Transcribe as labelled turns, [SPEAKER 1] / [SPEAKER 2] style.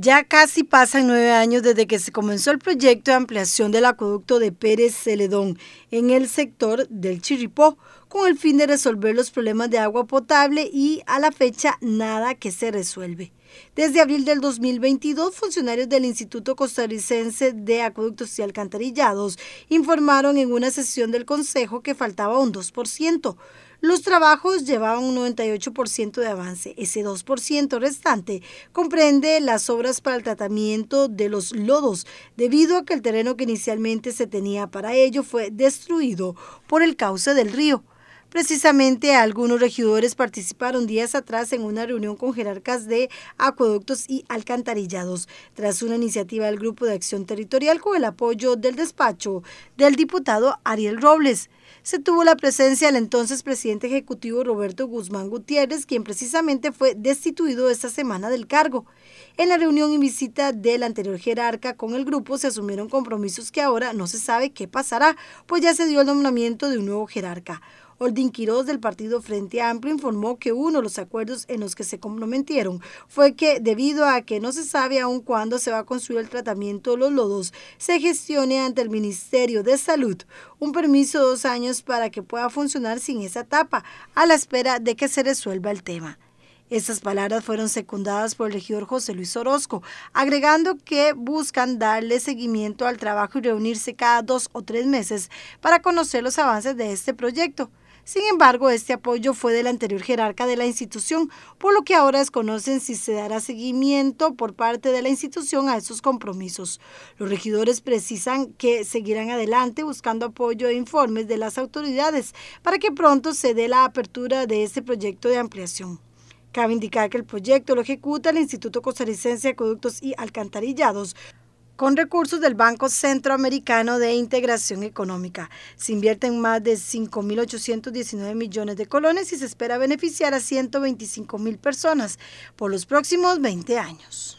[SPEAKER 1] Ya casi pasan nueve años desde que se comenzó el proyecto de ampliación del acueducto de Pérez Celedón en el sector del Chiripó, con el fin de resolver los problemas de agua potable y a la fecha nada que se resuelve. Desde abril del 2022, funcionarios del Instituto Costarricense de Acueductos y Alcantarillados informaron en una sesión del Consejo que faltaba un 2%. Los trabajos llevaban un 98% de avance. Ese 2% restante comprende las obras para el tratamiento de los lodos, debido a que el terreno que inicialmente se tenía para ello fue destruido por el cauce del río. Precisamente algunos regidores participaron días atrás en una reunión con jerarcas de acueductos y alcantarillados, tras una iniciativa del Grupo de Acción Territorial con el apoyo del despacho del diputado Ariel Robles. Se tuvo la presencia del entonces presidente ejecutivo Roberto Guzmán Gutiérrez, quien precisamente fue destituido esta semana del cargo. En la reunión y visita del anterior jerarca con el grupo se asumieron compromisos que ahora no se sabe qué pasará, pues ya se dio el nombramiento de un nuevo jerarca. Oldin Quiroz, del partido Frente Amplio informó que uno de los acuerdos en los que se comprometieron fue que debido a que no se sabe aún cuándo se va a construir el tratamiento de los lodos, se gestione ante el Ministerio de Salud un permiso de dos años para que pueda funcionar sin esa tapa, a la espera de que se resuelva el tema. Estas palabras fueron secundadas por el regidor José Luis Orozco, agregando que buscan darle seguimiento al trabajo y reunirse cada dos o tres meses para conocer los avances de este proyecto. Sin embargo, este apoyo fue del anterior jerarca de la institución, por lo que ahora desconocen si se dará seguimiento por parte de la institución a esos compromisos. Los regidores precisan que seguirán adelante buscando apoyo e informes de las autoridades para que pronto se dé la apertura de este proyecto de ampliación. Cabe indicar que el proyecto lo ejecuta el Instituto Costarricense de Acueductos y Alcantarillados, con recursos del Banco Centroamericano de Integración Económica. Se invierte en más de 5.819 millones de colones y se espera beneficiar a 125.000 personas por los próximos 20 años.